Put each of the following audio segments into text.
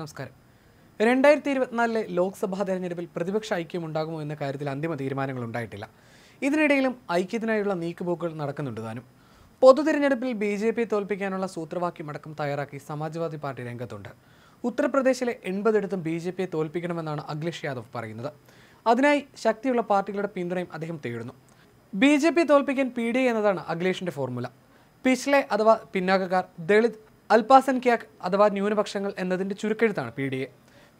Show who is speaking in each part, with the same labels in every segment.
Speaker 1: നമസ്കാരം രണ്ടായിരത്തി ഇരുപത്തിനാലിലെ ലോക്സഭാ തെരഞ്ഞെടുപ്പിൽ പ്രതിപക്ഷ ഐക്യം ഉണ്ടാകുമോ എന്ന കാര്യത്തിൽ അന്തിമ തീരുമാനങ്ങൾ ഉണ്ടായിട്ടില്ല ഇതിനിടയിലും ഐക്യത്തിനായുള്ള നീക്കുപോക്കുകൾ നടക്കുന്നുണ്ട് താനും പൊതു തിരഞ്ഞെടുപ്പിൽ ബി ജെ പി തോൽപ്പിക്കാനുള്ള സൂത്രവാക്യം അടക്കം തയ്യാറാക്കി സമാജ്വാദി പാർട്ടി രംഗത്തുണ്ട് ഉത്തർപ്രദേശിലെ എൺപതിടത്തും ബി ജെ പിയെ തോൽപ്പിക്കണമെന്നാണ് അഖിലേഷ് യാദവ് പറയുന്നത് അതിനായി ശക്തിയുള്ള പാർട്ടികളുടെ പിന്തുണയും അദ്ദേഹം തേടുന്നു ബി ജെ പി തോൽപ്പിക്കാൻ പി ഡി എന്നതാണ് അഖിലേഷിൻ്റെ ഫോർമുല പിഷ്ലെ അഥവാ പിന്നാക്കക്കാർ ദളിത് അൽപാസൻ ക്യാക് അഥവാ ന്യൂനപക്ഷങ്ങൾ എന്നതിൻ്റെ ചുരുക്കെഴുത്താണ് പി ഡി എ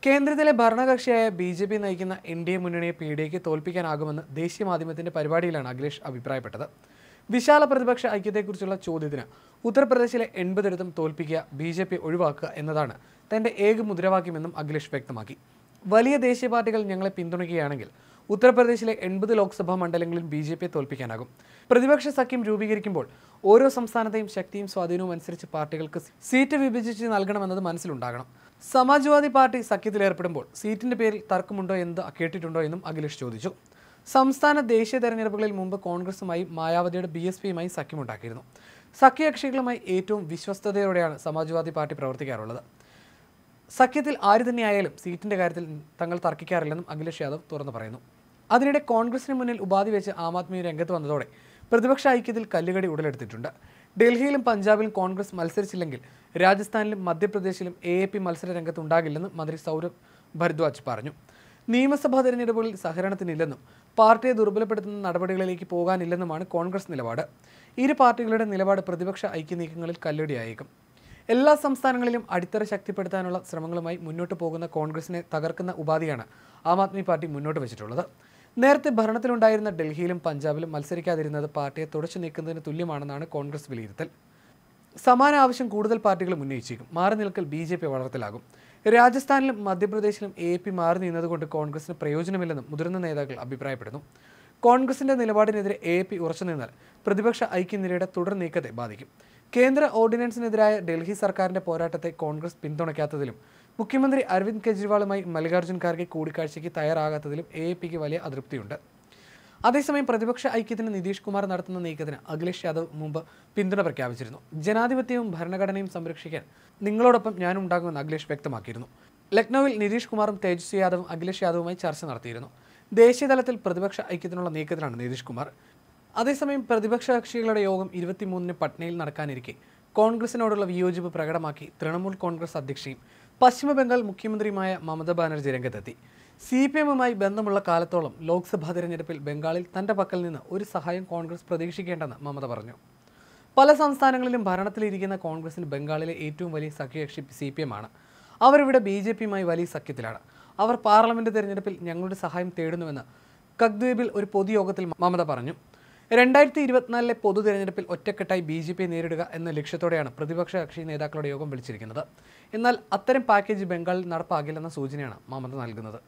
Speaker 1: കേന്ദ്രത്തിലെ ഭരണകക്ഷിയായ ബി ജെ പി നയിക്കുന്ന എൻ ഡി എ മുന്നണിയെ പി ഡി എക്ക് തോൽപ്പിക്കാനാകുമെന്ന് ദേശീയ മാധ്യമത്തിൻ്റെ പരിപാടിയിലാണ് അഖിലേഷ് അഭിപ്രായപ്പെട്ടത് വിശാല പ്രതിപക്ഷ ഐക്യത്തെക്കുറിച്ചുള്ള ചോദ്യത്തിന് ഉത്തർപ്രദേശിലെ എൺപതിടത്തും തോൽപ്പിക്കുക ബി ജെ പി ഒഴിവാക്കുക എന്നതാണ് തൻ്റെ ഏക മുദ്രാവാക്യമെന്നും അഖിലേഷ് വ്യക്തമാക്കി വലിയ ദേശീയ പാർട്ടികൾ ഞങ്ങളെ പിന്തുണയ്ക്കുകയാണെങ്കിൽ ഉത്തർപ്രദേശിലെ എൺപത് ലോക്സഭാ മണ്ഡലങ്ങളിൽ ബി ജെ പിയെ തോൽപ്പിക്കാനാകും പ്രതിപക്ഷ സഖ്യം രൂപീകരിക്കുമ്പോൾ ഓരോ സംസ്ഥാനത്തെയും ശക്തിയും സ്വാധീനവും അനുസരിച്ച് പാർട്ടികൾക്ക് സീറ്റ് വിഭജിച്ച് നൽകണമെന്നത് മനസ്സിലുണ്ടാകണം സമാജ്വാദി പാർട്ടി സഖ്യത്തിലേർപ്പെടുമ്പോൾ സീറ്റിന്റെ പേരിൽ തർക്കമുണ്ടോ എന്ന് കേട്ടിട്ടുണ്ടോ എന്നും അഖിലേഷ് ചോദിച്ചു സംസ്ഥാന ദേശീയ തെരഞ്ഞെടുപ്പുകളിൽ മുമ്പ് കോൺഗ്രസുമായും മായാവതിയുടെ ബി എസ് പിയുമായി സഖ്യമുണ്ടാക്കിയിരുന്നു സഖ്യകക്ഷികളുമായി ഏറ്റവും വിശ്വസ്തതയോടെയാണ് സമാജ്വാദി പാർട്ടി പ്രവർത്തിക്കാറുള്ളത് സഖ്യത്തിൽ ആര് തന്നെയായാലും സീറ്റിന്റെ കാര്യത്തിൽ തങ്ങൾ തർക്കിക്കാറില്ലെന്നും അഖിലേഷ് യാദവ് തുറന്നു പറയുന്നു അതിനിടെ കോൺഗ്രസിന് മുന്നിൽ ഉപാധി വെച്ച് ആം ആദ്മി രംഗത്ത് വന്നതോടെ പ്രതിപക്ഷ ഐക്യത്തിൽ കല്ലുകടി ഉടലെടുത്തിട്ടുണ്ട് ഡൽഹിയിലും പഞ്ചാബിലും കോൺഗ്രസ് മത്സരിച്ചില്ലെങ്കിൽ രാജസ്ഥാനിലും മധ്യപ്രദേശിലും എ എ പി മത്സര രംഗത്തുണ്ടാകില്ലെന്ന് മന്ത്രി സൗരഭ് ഭരദ്വാജ് പറഞ്ഞു നിയമസഭാ തെരഞ്ഞെടുപ്പുകളിൽ സഹകരണത്തിനില്ലെന്നും പാർട്ടിയെ ദുർബലപ്പെടുത്തുന്ന നടപടികളിലേക്ക് പോകാനില്ലെന്നുമാണ് കോൺഗ്രസ് നിലപാട് ഇരു പാർട്ടികളുടെ നിലപാട് പ്രതിപക്ഷ ഐക്യനീക്കങ്ങളിൽ കല്ലടിയായേക്കും എല്ലാ സംസ്ഥാനങ്ങളിലും അടിത്തറ ശക്തിപ്പെടുത്താനുള്ള ശ്രമങ്ങളുമായി മുന്നോട്ട് പോകുന്ന കോൺഗ്രസിനെ തകർക്കുന്ന ഉപാധിയാണ് ആം ആദ്മി പാർട്ടി മുന്നോട്ട് വെച്ചിട്ടുള്ളത് നേരത്തെ ഭരണത്തിലുണ്ടായിരുന്ന ഡൽഹിയിലും പഞ്ചാബിലും മത്സരിക്കാതിരുന്നത് പാർട്ടിയെ തുടച്ചു നീക്കുന്നതിന് തുല്യമാണെന്നാണ് കോൺഗ്രസ് വിലയിരുത്തൽ സമാന ആവശ്യം കൂടുതൽ പാർട്ടികൾ ഉന്നയിച്ചേക്കും മാറി നിൽക്കൽ ബി ജെ പി വളർത്തലാകും രാജസ്ഥാനിലും മധ്യപ്രദേശിലും എ പി മാറി നിന്നതുകൊണ്ട് കോൺഗ്രസിന് പ്രയോജനമില്ലെന്നും മുതിർന്ന നേതാക്കൾ അഭിപ്രായപ്പെടുന്നു കോൺഗ്രസിന്റെ നിലപാടിനെതിരെ എ പി ഉറച്ചുനിന്നാൽ പ്രതിപക്ഷ ഐക്യനിരയുടെ തുടർ നീക്കത്തെ ബാധിക്കും കേന്ദ്ര ഓർഡിനൻസിനെതിരായ ഡൽഹി സർക്കാരിന്റെ പോരാട്ടത്തെ കോൺഗ്രസ് പിന്തുണയ്ക്കാത്തതിലും മുഖ്യമന്ത്രി അരവിന്ദ് കെജ്രിവാളുമായി മല്ലികാർജ്ജുൻ ഖാർഗെ കൂടിക്കാഴ്ചയ്ക്ക് തയ്യാറാകാത്തതിലും എ പിക്ക് വലിയ അതൃപ്തിയുണ്ട് അതേസമയം പ്രതിപക്ഷ ഐക്യത്തിന് നിതീഷ് കുമാർ നടത്തുന്ന നീക്കത്തിന് അഖിലേഷ് യാദവ് മുമ്പ് പിന്തുണ പ്രഖ്യാപിച്ചിരുന്നു ജനാധിപത്യവും ഭരണഘടനയും സംരക്ഷിക്കാൻ നിങ്ങളോടൊപ്പം ഞാനുണ്ടാകുമെന്ന് അഖിലേഷ് വ്യക്തമാക്കിയിരുന്നു ലക്നൌവിൽ നിതീഷ് കുമാറും തേജസ്വി യാദവും അഖിലേഷ് യാദവുമായി ചർച്ച നടത്തിയിരുന്നു ദേശീയതലത്തിൽ പ്രതിപക്ഷ ഐക്യത്തിനുള്ള നീക്കത്തിലാണ് നിതീഷ് കുമാർ അതേസമയം പ്രതിപക്ഷ കക്ഷികളുടെ യോഗം ഇരുപത്തിമൂന്നിന് പട്നയിൽ നടക്കാനിരിക്കെ കോൺഗ്രസിനോടുള്ള വിയോജിപ്പ് പ്രകടമാക്കി തൃണമൂൽ കോൺഗ്രസ് അധ്യക്ഷയും പശ്ചിമബംഗാൾ മുഖ്യമന്ത്രിയുമായ മമതാ ബാനർജി രംഗത്തെത്തി സി പി എമ്മുമായി ബന്ധമുള്ള കാലത്തോളം ലോക്സഭാ തിരഞ്ഞെടുപ്പിൽ ബംഗാളിൽ തന്റെ പക്കൽ നിന്ന് ഒരു സഹായം കോൺഗ്രസ് പ്രതീക്ഷിക്കേണ്ടെന്ന് മമത പറഞ്ഞു പല സംസ്ഥാനങ്ങളിലും ഭരണത്തിലിരിക്കുന്ന കോൺഗ്രസിന് ബംഗാളിലെ ഏറ്റവും വലിയ സഖ്യകക്ഷി സി പി എം ആണ് അവരിവിടെ ബി ജെ പിയുമായി വലിയ സഖ്യത്തിലാണ് അവർ പാർലമെൻറ്റ് തെരഞ്ഞെടുപ്പിൽ ഞങ്ങളുടെ സഹായം തേടുന്നുവെന്ന് കഗ്ദ്വീപിൽ ഒരു പൊതുയോഗത്തിൽ മമത പറഞ്ഞു രണ്ടായിരത്തി ഇരുപത്തിനാലിലെ പൊതു തിരഞ്ഞെടുപ്പിൽ ഒറ്റക്കെട്ടായി ബി ജെ പി നേരിടുക എന്ന ലക്ഷ്യത്തോടെയാണ് പ്രതിപക്ഷ കക്ഷി നേതാക്കളുടെ യോഗം വിളിച്ചിരിക്കുന്നത് എന്നാൽ അത്തരം പാക്കേജ് ബംഗാളിൽ നടപ്പാകില്ലെന്ന സൂചനയാണ് മമത നൽകുന്നത്